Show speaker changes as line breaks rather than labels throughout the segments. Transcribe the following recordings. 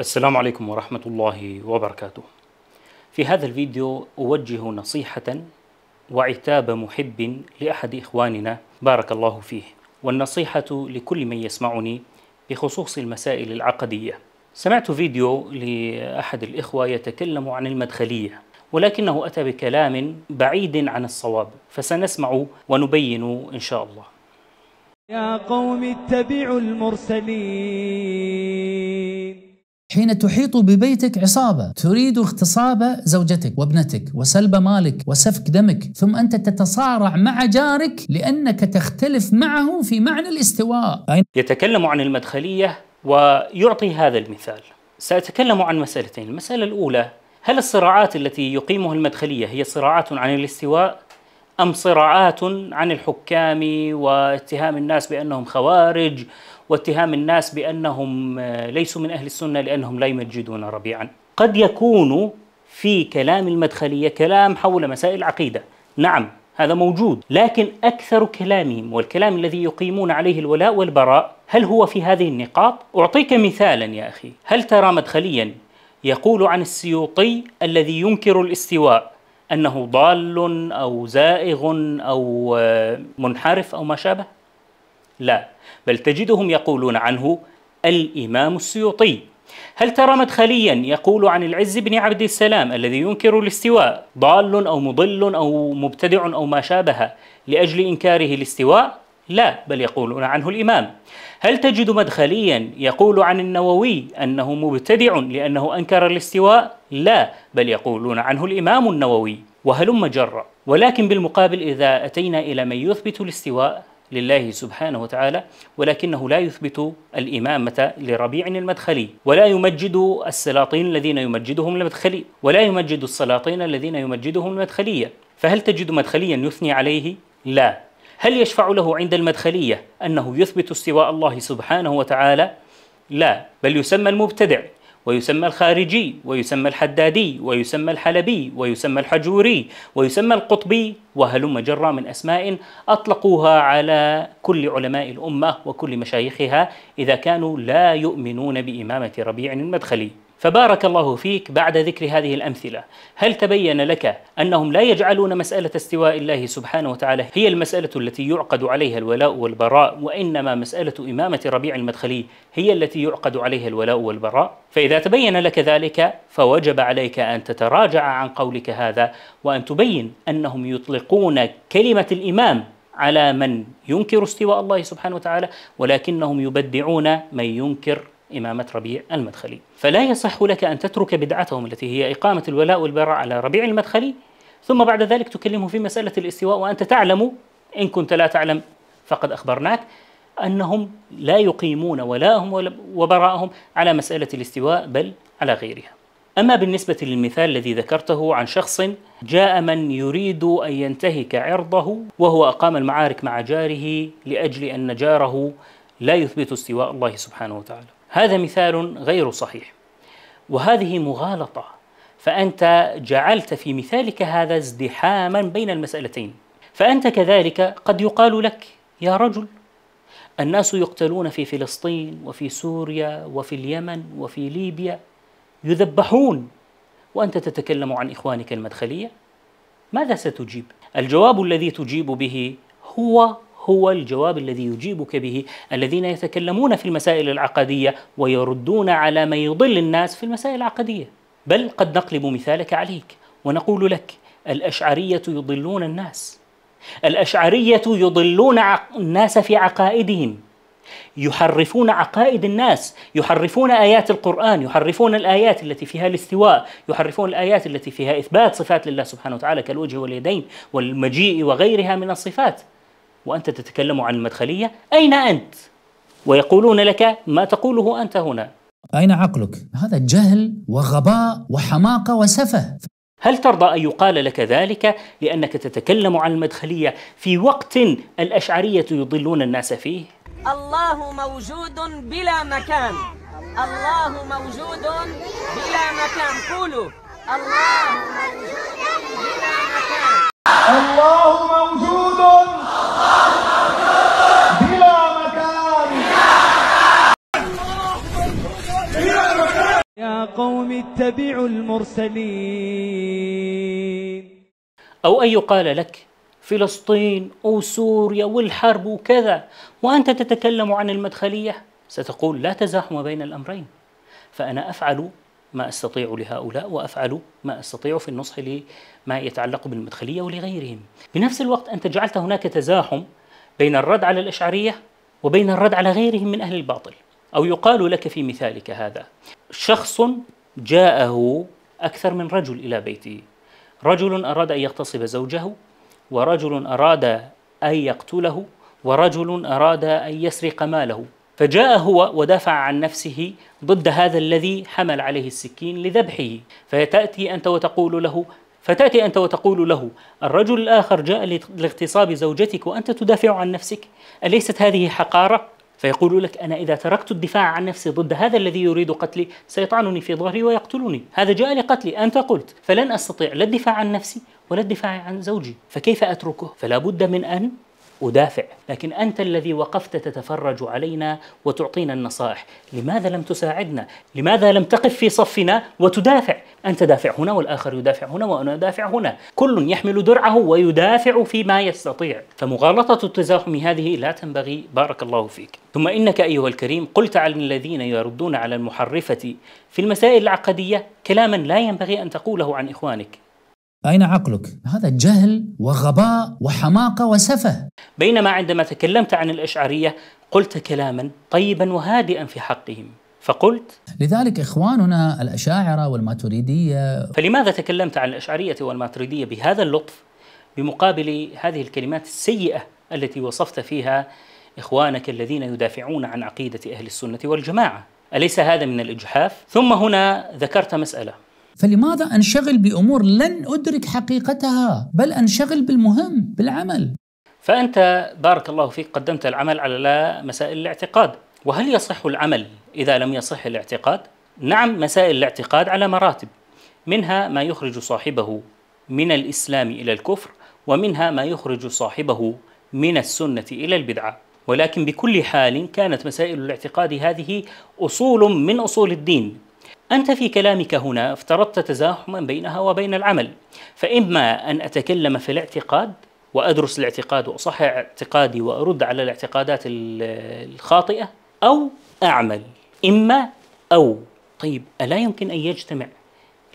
السلام عليكم ورحمة الله وبركاته في هذا الفيديو أوجه نصيحة وعتاب محب لأحد إخواننا بارك الله فيه والنصيحة لكل من يسمعني بخصوص المسائل العقدية سمعت فيديو لأحد الإخوة يتكلم عن المدخلية ولكنه أتى بكلام بعيد عن الصواب فسنسمع ونبين إن شاء الله
يا قوم اتبعوا المرسلين حين تحيط ببيتك عصابة تريد اغتصاب زوجتك وابنتك وسلب مالك وسفك دمك ثم أنت تتصارع مع جارك لأنك تختلف معه في معنى الاستواء
يتكلم عن المدخلية ويعطي هذا المثال سأتكلم عن مسألتين المسألة الأولى هل الصراعات التي يقيمها المدخلية هي صراعات عن الاستواء أم صراعات عن الحكام واتهام الناس بأنهم خوارج واتهام الناس بأنهم آه، ليسوا من أهل السنة لأنهم لا يمجدون ربيعا قد يكون في كلام المدخلية كلام حول مسائل العقيدة نعم هذا موجود لكن أكثر كلامهم والكلام الذي يقيمون عليه الولاء والبراء هل هو في هذه النقاط؟ أعطيك مثالا يا أخي هل ترى مدخليا يقول عن السيوطي الذي ينكر الاستواء أنه ضال أو زائغ أو آه، منحرف أو ما شابه لا بل تجدهم يقولون عنه الإمام السيوطي هل ترى مدخليا يقول عن العز بن عبد السلام الذي ينكر الاستواء ضال أو مضل أو مبتدع أو ما شابه لأجل إنكاره الاستواء لا بل يقولون عنه الإمام هل تجد مدخليا يقول عن النووي أنه مبتدع لأنه أنكر الاستواء؟ لا بل يقولون عنه الإمام النووي وهلم جرا ولكن بالمقابل إذا أتينا إلى من يثبت الاستواء لله سبحانه وتعالى ولكنه لا يثبت الإمامة لربيع المدخلي ولا يمجد السلاطين الذين يمجدهم المدخلي ولا يمجد السلاطين الذين يمجدهم المدخلية فهل تجد مدخليا يثني عليه؟ لا هل يشفع له عند المدخلية أنه يثبت استواء الله سبحانه وتعالى؟ لا بل يسمى المبتدع ويسمى الخارجي ويسمى الحدادي ويسمى الحلبي ويسمى الحجوري ويسمى القطبي وهلم جرى من أسماء أطلقوها على كل علماء الأمة وكل مشايخها إذا كانوا لا يؤمنون بإمامة ربيع المدخلي فبارك الله فيك بعد ذكر هذه الامثله، هل تبين لك انهم لا يجعلون مساله استواء الله سبحانه وتعالى هي المساله التي يعقد عليها الولاء والبراء، وانما مساله امامه ربيع المدخلي هي التي يعقد عليها الولاء والبراء؟ فاذا تبين لك ذلك فوجب عليك ان تتراجع عن قولك هذا وان تبين انهم يطلقون كلمه الامام على من ينكر استواء الله سبحانه وتعالى ولكنهم يبدعون من ينكر إمامة ربيع المدخلي فلا يصح لك أن تترك بدعتهم التي هي إقامة الولاء والبراء على ربيع المدخلي ثم بعد ذلك تكلمه في مسألة الاستواء وأنت تعلم إن كنت لا تعلم فقد أخبرناك أنهم لا يقيمون ولاءهم وبراءهم على مسألة الاستواء بل على غيرها أما بالنسبة للمثال الذي ذكرته عن شخص جاء من يريد أن ينتهك عرضه وهو أقام المعارك مع جاره لأجل أن جاره لا يثبت استواء الله سبحانه وتعالى هذا مثال غير صحيح وهذه مغالطه فانت جعلت في مثالك هذا ازدحاما بين المسالتين فانت كذلك قد يقال لك يا رجل الناس يقتلون في فلسطين وفي سوريا وفي اليمن وفي ليبيا يذبحون وانت تتكلم عن اخوانك المدخليه ماذا ستجيب الجواب الذي تجيب به هو هو الجواب الذي يجيبك به الذين يتكلمون في المسائل العقدية ويردون على ما يضل الناس في المسائل العقدية بل قد نقلب مثالك عليك ونقول لك الأشعرية يضلون الناس الأشعرية يضلون الناس في عقائدهم يحرفون عقائد الناس يحرفون آيات القرآن يحرفون الآيات التي فيها الاستواء يحرفون الآيات التي فيها إثبات صفات لله سبحانه وتعالى كالوجه واليدين والمجيء وغيرها من الصفات وأنت تتكلم عن المدخلية أين أنت؟ ويقولون لك ما تقوله أنت هنا
أين عقلك؟ هذا جهل وغباء وحماقة وسفه
هل ترضى أن يقال لك ذلك لأنك تتكلم عن المدخلية في وقت الأشعرية يضلون الناس فيه؟ الله موجود بلا مكان الله موجود بلا مكان قولوا الله موجود
بلا مكان الله
واتبع المرسلين أو أن يقال لك فلسطين أو سوريا والحرب وكذا وأنت تتكلم عن المدخلية ستقول لا تزاحم بين الأمرين فأنا أفعل ما أستطيع لهؤلاء وأفعل ما أستطيع في النصح لما يتعلق بالمدخلية ولغيرهم بنفس الوقت أنت جعلت هناك تزاحم بين الرد على الأشعرية وبين الرد على غيرهم من أهل الباطل أو يقال لك في مثالك هذا شخص جاءه أكثر من رجل إلى بيته رجل أراد أن يغتصب زوجه ورجل أراد أن يقتله ورجل أراد أن يسرق ماله فجاء هو ودافع عن نفسه ضد هذا الذي حمل عليه السكين لذبحه فتأتي أنت وتقول له فتأتي أنت وتقول له الرجل الآخر جاء لاغتصاب زوجتك وأنت تدافع عن نفسك أليست هذه حقارة؟ فيقول لك أنا إذا تركت الدفاع عن نفسي ضد هذا الذي يريد قتلي سيطعنني في ظهري ويقتلني هذا جاء لقتلي أنت قلت فلن أستطيع لا الدفاع عن نفسي ولا الدفاع عن زوجي فكيف أتركه فلا بد من أن أدافع لكن أنت الذي وقفت تتفرج علينا وتعطينا النصائح لماذا لم تساعدنا لماذا لم تقف في صفنا وتدافع أنت دافع هنا والآخر يدافع هنا وأنا دافع هنا كل يحمل درعه ويدافع فيما يستطيع فمغالطة التزاحم هذه لا تنبغي بارك الله فيك ثم إنك أيها الكريم قلت على الذين يردون على المحرفة في المسائل العقدية كلاما لا ينبغي أن تقوله عن إخوانك
أين عقلك؟ هذا جهل وغباء وحماقة وسفه
بينما عندما تكلمت عن الأشعرية قلت كلاما طيبا وهادئا في حقهم فقلت
لذلك إخواننا الأشاعرة والماتريدية
فلماذا تكلمت عن الأشعرية والماتريدية بهذا اللطف بمقابل هذه الكلمات السيئة التي وصفت فيها إخوانك الذين يدافعون عن عقيدة أهل السنة والجماعة أليس هذا من الإجحاف؟ ثم هنا ذكرت مسألة
فلماذا انشغل بامور لن ادرك حقيقتها بل انشغل بالمهم بالعمل
فانت بارك الله فيك قدمت العمل على مسائل الاعتقاد وهل يصح العمل اذا لم يصح الاعتقاد نعم مسائل الاعتقاد على مراتب منها ما يخرج صاحبه من الاسلام الى الكفر ومنها ما يخرج صاحبه من السنه الى البدعه ولكن بكل حال كانت مسائل الاعتقاد هذه اصول من اصول الدين أنت في كلامك هنا افترضت تزاحما بينها وبين العمل فإما أن أتكلم في الاعتقاد وأدرس الاعتقاد وأصحح اعتقادي وأرد على الاعتقادات الخاطئة أو أعمل إما أو طيب ألا يمكن أن يجتمع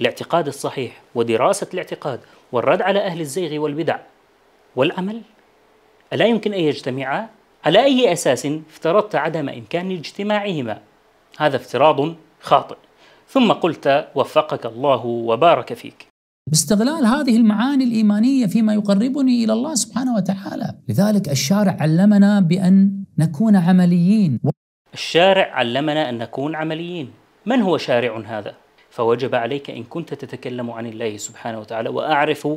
الاعتقاد الصحيح ودراسة الاعتقاد والرد على أهل الزيغ والبدع والعمل ألا يمكن أن يجتمعا على أي أساس افترضت عدم إمكان اجتماعهما هذا افتراض خاطئ ثم قلت وفقك الله وبارك فيك
باستغلال هذه المعاني الإيمانية فيما يقربني إلى الله سبحانه وتعالى لذلك الشارع علمنا بأن نكون عمليين
الشارع علمنا أن نكون عمليين من هو شارع هذا؟ فوجب عليك إن كنت تتكلم عن الله سبحانه وتعالى وأعرف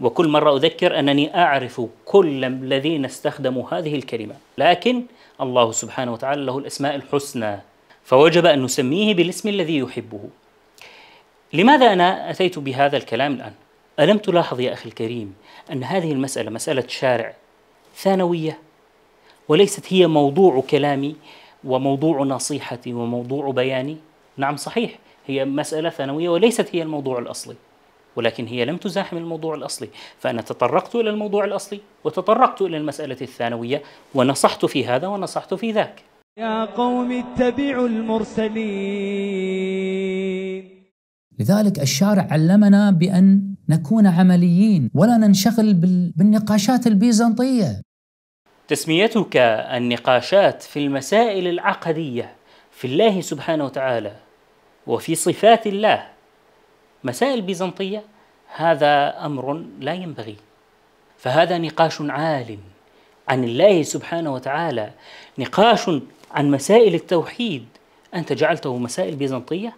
وكل مرة أذكر أنني أعرف كل الذين استخدموا هذه الكلمة لكن الله سبحانه وتعالى له الأسماء الحسنى فوجب أن نسميه بالاسم الذي يحبه لماذا أنا أتيت بهذا الكلام الآن؟ ألم تلاحظ يا أخي الكريم أن هذه المسألة مسألة شارع ثانوية وليست هي موضوع كلامي وموضوع نصيحتي وموضوع بياني نعم صحيح هي مسألة ثانوية وليست هي الموضوع الأصلي ولكن هي لم تزاحم الموضوع الأصلي فأنا تطرقت إلى الموضوع الأصلي وتطرقت إلى المسألة الثانوية ونصحت في هذا ونصحت في ذاك يا قوم اتبعوا المرسلين
لذلك الشارع علمنا بأن نكون عمليين ولا ننشغل بالنقاشات البيزنطية
تسميتك النقاشات في المسائل العقدية في الله سبحانه وتعالى وفي صفات الله مسائل بيزنطية هذا أمر لا ينبغي فهذا نقاش عال عن الله سبحانه وتعالى نقاش عن مسائل التوحيد أنت جعلته مسائل بيزنطية؟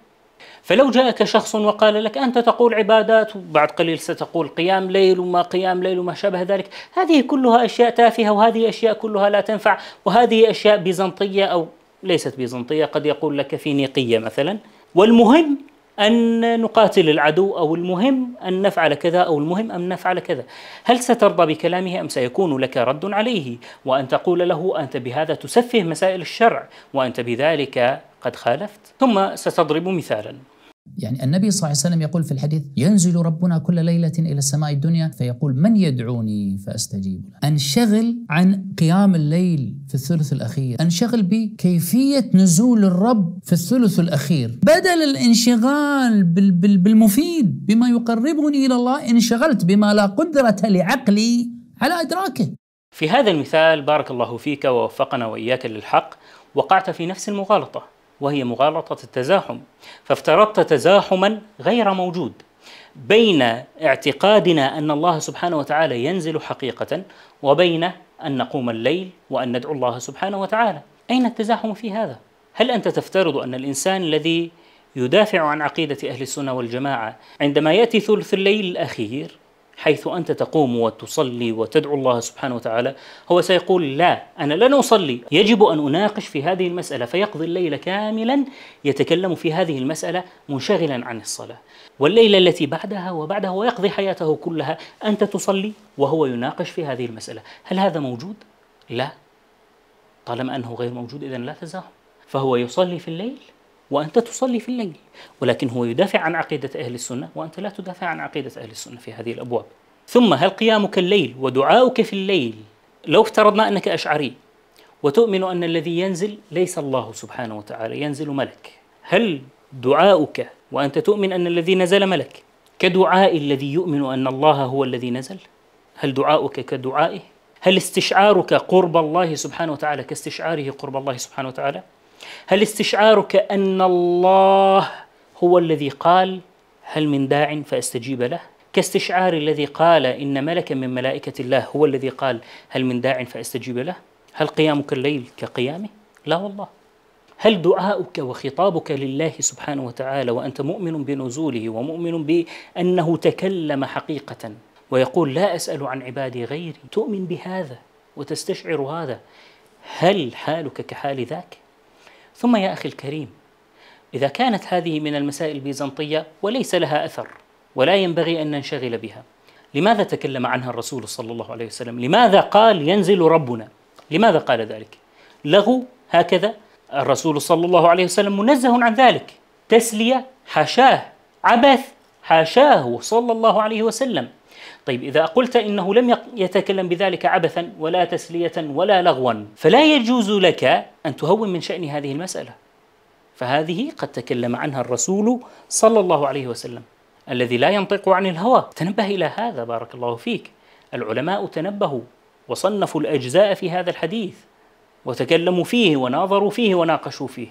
فلو جاءك شخص وقال لك أنت تقول عبادات وبعد قليل ستقول قيام ليل وما قيام ليل وما شابه ذلك هذه كلها أشياء تافهة وهذه أشياء كلها لا تنفع وهذه أشياء بيزنطية أو ليست بيزنطية قد يقول لك فينيقية مثلا والمهم أن نقاتل العدو أو المهم أن نفعل كذا أو المهم أن نفعل كذا هل سترضى بكلامه أم سيكون لك رد عليه وأن تقول له أنت بهذا تسفه مسائل الشرع وأنت بذلك قد خالفت ثم ستضرب مثالا
يعني النبي صلى الله عليه وسلم يقول في الحديث ينزل ربنا كل ليلة إلى السماء الدنيا فيقول من يدعوني فأستجيب له أنشغل عن قيام الليل في الثلث الأخير أنشغل بكيفية نزول الرب في الثلث الأخير بدل الانشغال بالمفيد بما يقربني إلى الله انشغلت بما لا قدرة لعقلي على إدراكه
في هذا المثال بارك الله فيك ووفقنا وإياك للحق وقعت في نفس المغالطة وهي مغالطة التزاحم فافترضت تزاحما غير موجود بين اعتقادنا أن الله سبحانه وتعالى ينزل حقيقة وبين أن نقوم الليل وأن ندعو الله سبحانه وتعالى أين التزاحم في هذا؟ هل أنت تفترض أن الإنسان الذي يدافع عن عقيدة أهل السنة والجماعة عندما يأتي ثلث الليل الأخير حيث أنت تقوم وتصلي وتدعو الله سبحانه وتعالى هو سيقول لا أنا لن أصلي يجب أن أناقش في هذه المسألة فيقضي الليل كاملا يتكلم في هذه المسألة منشغلا عن الصلاة والليلة التي بعدها وبعدها ويقضي حياته كلها أنت تصلي وهو يناقش في هذه المسألة هل هذا موجود؟ لا طالما أنه غير موجود إذا لا تزاحم فهو يصلي في الليل وأنت تصلي في الليل ولكن هو يدافع عن عقيدة أهل السنة وأنت لا تدافع عن عقيدة أهل السنة في هذه الأبواب ثم هل قيامك الليل ودعاؤك في الليل لو افترضنا أنك أشعري وتؤمن أن الذي ينزل ليس الله سبحانه وتعالى ينزل ملك هل دعاؤك وأنت تؤمن أن الذي نزل ملك كدعاء الذي يؤمن أن الله هو الذي نزل هل دعاؤك كدعائه هل استشعارك قرب الله سبحانه وتعالى كاستشعاره قرب الله سبحانه وتعالى هل استشعارك أن الله هو الذي قال هل من داع فأستجيب له كاستشعار الذي قال إن ملكا من ملائكة الله هو الذي قال هل من داع فأستجيب له هل قيامك الليل كقيامه لا والله هل دعاؤك وخطابك لله سبحانه وتعالى وأنت مؤمن بنزوله ومؤمن بأنه تكلم حقيقة ويقول لا أسأل عن عبادي غيري تؤمن بهذا وتستشعر هذا هل حالك كحال ذاك؟ ثم يا أخي الكريم إذا كانت هذه من المسائل البيزنطية وليس لها أثر ولا ينبغي أن ننشغل بها لماذا تكلم عنها الرسول صلى الله عليه وسلم لماذا قال ينزل ربنا لماذا قال ذلك لغو هكذا الرسول صلى الله عليه وسلم منزه عن ذلك تسلية حاشاه عبث حاشاه صلى الله عليه وسلم طيب إذا قلت إنه لم يتكلم بذلك عبثا ولا تسلية ولا لغوا فلا يجوز لك أن تهون من شأن هذه المسألة فهذه قد تكلم عنها الرسول صلى الله عليه وسلم الذي لا ينطق عن الهوى تنبه إلى هذا بارك الله فيك العلماء تنبهوا وصنفوا الأجزاء في هذا الحديث وتكلموا فيه وناظروا فيه وناقشوا فيه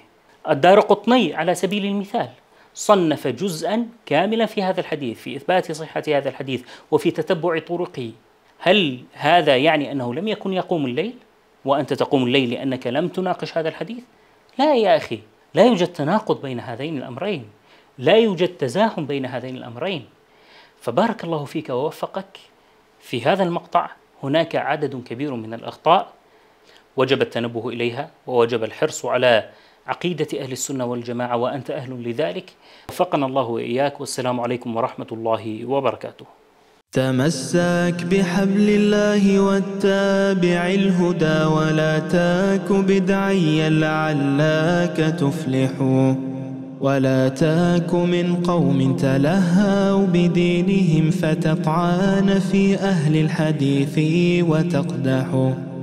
الدار قطني على سبيل المثال صنف جزءا كاملا في هذا الحديث في اثبات صحه هذا الحديث وفي تتبع طرقه هل هذا يعني انه لم يكن يقوم الليل وانت تقوم الليل لانك لم تناقش هذا الحديث لا يا اخي لا يوجد تناقض بين هذين الامرين لا يوجد تزاحم بين هذين الامرين فبارك الله فيك ووفقك في هذا المقطع هناك عدد كبير من الاخطاء وجب التنبه اليها ووجب الحرص على عقيدة أهل السنة والجماعة وأنت أهل لذلك وفقنا الله وإياك والسلام عليكم ورحمة الله وبركاته
تمسك
بحبل الله واتبع الهدى ولا تاك بدعيا لعلك تفلح ولا تاك من قوم تلهوا
بدينهم فتطعن في أهل الحديث وتقدحوا